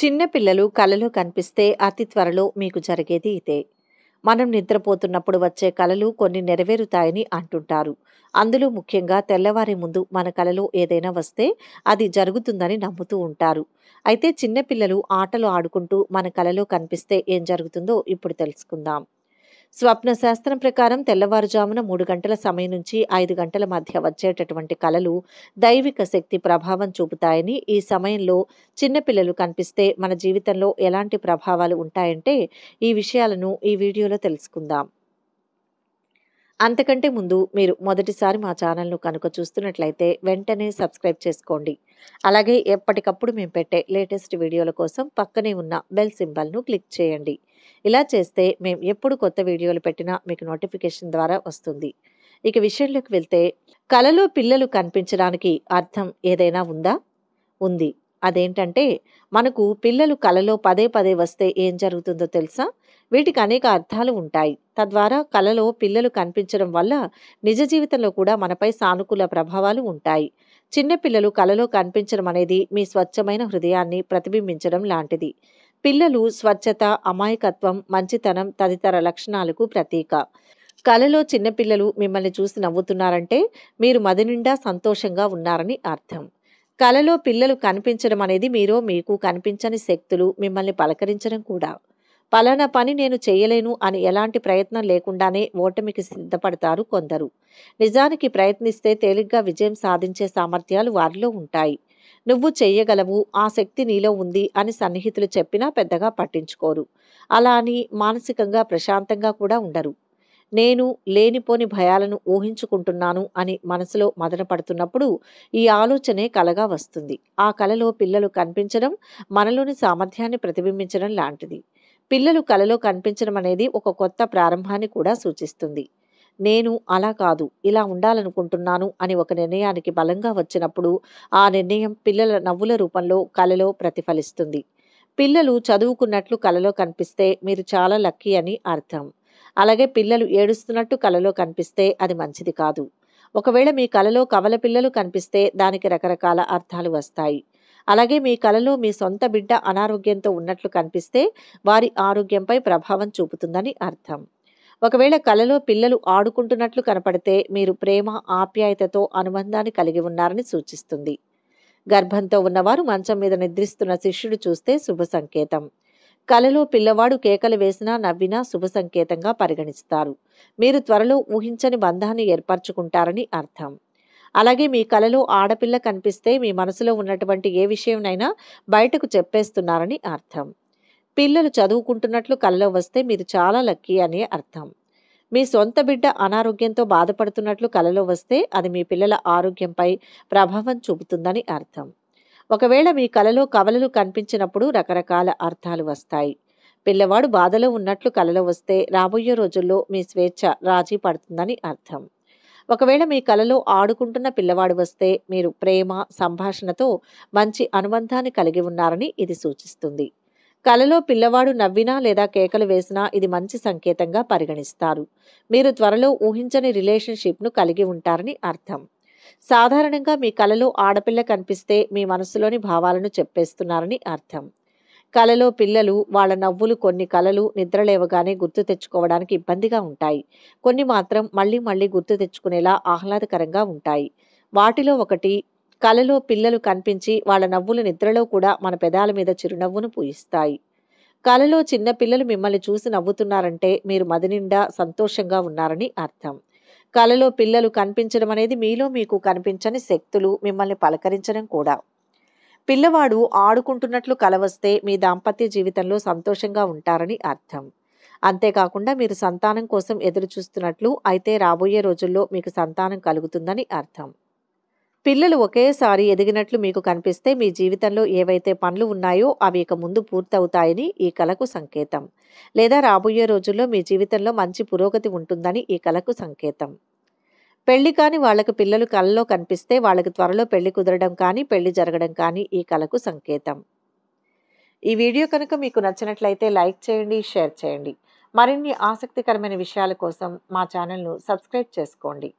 చిన్నపిల్లలు కలలు కనిపిస్తే అతి త్వరలో మీకు జరిగేది ఇదే మనం నిద్రపోతున్నప్పుడు వచ్చే కలలు కొన్ని నెరవేరుతాయని అంటుంటారు అందులో ముఖ్యంగా తెల్లవారి ముందు మన కలలో ఏదైనా వస్తే అది జరుగుతుందని నమ్ముతూ ఉంటారు అయితే చిన్నపిల్లలు ఆటలు ఆడుకుంటూ మన కలలో కనిపిస్తే ఏం జరుగుతుందో ఇప్పుడు తెలుసుకుందాం స్వప్న శాస్త్రం ప్రకారం తెల్లవారుజామున మూడు గంటల సమయం నుంచి ఐదు గంటల మధ్య వచ్చేటటువంటి కళలు దైవిక శక్తి ప్రభావం చూపుతాయని ఈ సమయంలో చిన్నపిల్లలు కనిపిస్తే మన జీవితంలో ఎలాంటి ప్రభావాలు ఉంటాయంటే ఈ విషయాలను ఈ వీడియోలో తెలుసుకుందాం అంతకంటే ముందు మీరు మొదటిసారి మా ఛానల్ను కనుక చూస్తున్నట్లయితే వెంటనే సబ్స్క్రైబ్ చేసుకోండి అలాగే ఎప్పటికప్పుడు మేము పెట్టే లేటెస్ట్ వీడియోల కోసం పక్కనే ఉన్న బెల్ సింబల్ను క్లిక్ చేయండి ఇలా చేస్తే మేము ఎప్పుడు కొత్త వీడియోలు పెట్టినా మీకు నోటిఫికేషన్ ద్వారా వస్తుంది ఇక విషయంలోకి వెళ్తే కలలో పిల్లలు కనిపించడానికి అర్థం ఏదైనా ఉందా ఉంది అదేంటంటే మనకు పిల్లలు కలలో పదే పదే వస్తే ఏం జరుగుతుందో తెలుసా వీటికి అనేక అర్థాలు ఉంటాయి తద్వారా కలలో పిల్లలు కనిపించడం వల్ల నిజ జీవితంలో కూడా మనపై సానుకూల ప్రభావాలు ఉంటాయి చిన్నపిల్లలు కలలో కనిపించడం అనేది మీ స్వచ్ఛమైన హృదయాన్ని ప్రతిబింబించడం లాంటిది పిల్లలు స్వచ్ఛత అమాయకత్వం మంచితనం తదితర లక్షణాలకు ప్రతీక కలలో చిన్నపిల్లలు మిమ్మల్ని చూసి నవ్వుతున్నారంటే మీరు మదినిండా సంతోషంగా ఉన్నారని అర్థం కలలో పిల్లలు కనిపించడం అనేది మీరు మీకు కనిపించని శక్తులు మిమ్మల్ని పలకరించడం కూడా పలానా పని నేను చేయలేను అని ఎలాంటి ప్రయత్నం లేకుండానే ఓటమికి సిద్ధపడతారు కొందరు నిజానికి ప్రయత్నిస్తే తేలిగ్గా విజయం సాధించే సామర్థ్యాలు వారిలో ఉంటాయి నువ్వు చెయ్యగలవు ఆ శక్తి నీలో ఉంది అని సన్నిహితులు చెప్పినా పెద్దగా పట్టించుకోరు అలా అని మానసికంగా ప్రశాంతంగా కూడా ఉండరు నేను లేనిపోని భయాలను ఊహించుకుంటున్నాను అని మనసులో మదనపడుతున్నప్పుడు ఈ ఆలోచనే కలగా వస్తుంది ఆ కలలో పిల్లలు కనిపించడం మనలోని సామర్థ్యాన్ని ప్రతిబింబించడం లాంటిది పిల్లలు కలలో కనిపించడం అనేది ఒక కొత్త ప్రారంభాన్ని కూడా సూచిస్తుంది నేను అలా కాదు ఇలా ఉండాలనుకుంటున్నాను అని ఒక నిర్ణయానికి బలంగా వచ్చినప్పుడు ఆ నిర్ణయం పిల్లల నవ్వుల రూపంలో కలలో ప్రతిఫలిస్తుంది పిల్లలు చదువుకున్నట్లు కలలో కనిపిస్తే మీరు చాలా లక్కీ అని అర్థం అలాగే పిల్లలు ఏడుస్తున్నట్టు కలలో కనిపిస్తే అది మంచిది కాదు ఒకవేళ మీ కలలో కవల పిల్లలు కనిపిస్తే దానికి రకరకాల అర్థాలు వస్తాయి అలాగే మీ కలలో మీ సొంత బిడ్డ అనారోగ్యంతో ఉన్నట్లు కనిపిస్తే వారి ఆరోగ్యంపై ప్రభావం చూపుతుందని అర్థం ఒకవేళ కలలో పిల్లలు ఆడుకుంటున్నట్లు కనపడితే మీరు ప్రేమ ఆప్యాయతతో అనుబంధాన్ని కలిగి ఉన్నారని సూచిస్తుంది గర్భంతో ఉన్నవారు మంచం మీద నిద్రిస్తున్న శిష్యుడు చూస్తే శుభ సంకేతం కలలో పిల్లవాడు కేకలు వేసినా నవ్వినా శుభ సంకేతంగా పరిగణిస్తారు మీరు త్వరలో ఊహించని బంధాన్ని ఏర్పరచుకుంటారని అర్థం అలాగే మీ కలలో ఆడపిల్ల కనిపిస్తే మీ మనసులో ఉన్నటువంటి ఏ విషయంనైనా బయటకు చెప్పేస్తున్నారని అర్థం పిల్లలు చదువుకుంటున్నట్లు కలలో వస్తే మీరు చాలా లక్కీ అని అర్థం మీ సొంత బిడ్డ అనారోగ్యంతో బాధపడుతున్నట్లు కలలో వస్తే అది మీ పిల్లల ఆరోగ్యంపై ప్రభావం చూపుతుందని అర్థం ఒకవేళ మీ కలలో కవలలు కనిపించినప్పుడు రకరకాల అర్థాలు వస్తాయి పిల్లవాడు బాధలో ఉన్నట్లు కలలో వస్తే రాబోయే రోజుల్లో మీ స్వేచ్ఛ రాజీ పడుతుందని అర్థం ఒకవేళ మీ కలలో ఆడుకుంటున్న పిల్లవాడు వస్తే మీరు ప్రేమ సంభాషణతో మంచి అనుబంధాన్ని కలిగి ఉన్నారని ఇది సూచిస్తుంది కలలో పిల్లవాడు నవ్వినా లేదా కేకలు వేసినా ఇది మంచి సంకేతంగా పరిగణిస్తారు మీరు త్వరలో ఊహించని రిలేషన్షిప్ను కలిగి ఉంటారని అర్థం సాధారణంగా మీ కలలో ఆడపిల్ల కనిపిస్తే మీ మనసులోని భావాలను చెప్పేస్తున్నారని అర్థం కలలో పిల్లలు వాళ్ళ నవ్వులు కొన్ని కలలు నిద్రలేవగానే గుర్తు తెచ్చుకోవడానికి ఇబ్బందిగా ఉంటాయి కొన్ని మాత్రం మళ్ళీ మళ్ళీ గుర్తు తెచ్చుకునేలా ఆహ్లాదకరంగా ఉంటాయి వాటిలో ఒకటి కలలో పిల్లలు కనిపించి వాళ్ళ నవ్వులు నిద్రలో కూడా మన పెదాల మీద చిరునవ్వును పూయిస్తాయి కలలో చిన్న పిల్లలు మిమ్మల్ని చూసి నవ్వుతున్నారంటే మీరు మదినిండా సంతోషంగా ఉన్నారని అర్థం కళలో పిల్లలు కనిపించడం అనేది మీలో మీకు కనిపించని శక్తులు మిమ్మల్ని పలకరించడం కూడా పిల్లవాడు ఆడుకుంటున్నట్లు కలవస్తే మీ దాంపత్య జీవితంలో సంతోషంగా ఉంటారని అర్థం అంతేకాకుండా మీరు సంతానం కోసం ఎదురు చూస్తున్నట్లు అయితే రాబోయే రోజుల్లో మీకు సంతానం కలుగుతుందని అర్థం పిల్లలు ఒకేసారి ఎదిగినట్లు మీకు కనిపిస్తే మీ జీవితంలో ఏవైతే పనులు ఉన్నాయో అవి ఇక ముందు పూర్తవుతాయని ఈ కళకు సంకేతం లేదా రాబోయే రోజుల్లో మీ జీవితంలో మంచి పురోగతి ఉంటుందని ఈ కళకు సంకేతం పెళ్లి కాని వాళ్లకు పిల్లలు కలలో కనిపిస్తే వాళ్ళకి త్వరలో పెళ్లి కుదరడం కానీ పెళ్లి జరగడం కానీ ఈ కళకు సంకేతం ఈ వీడియో కనుక మీకు నచ్చినట్లయితే లైక్ చేయండి షేర్ చేయండి మరిన్ని ఆసక్తికరమైన విషయాల కోసం మా ఛానల్ను సబ్స్క్రైబ్ చేసుకోండి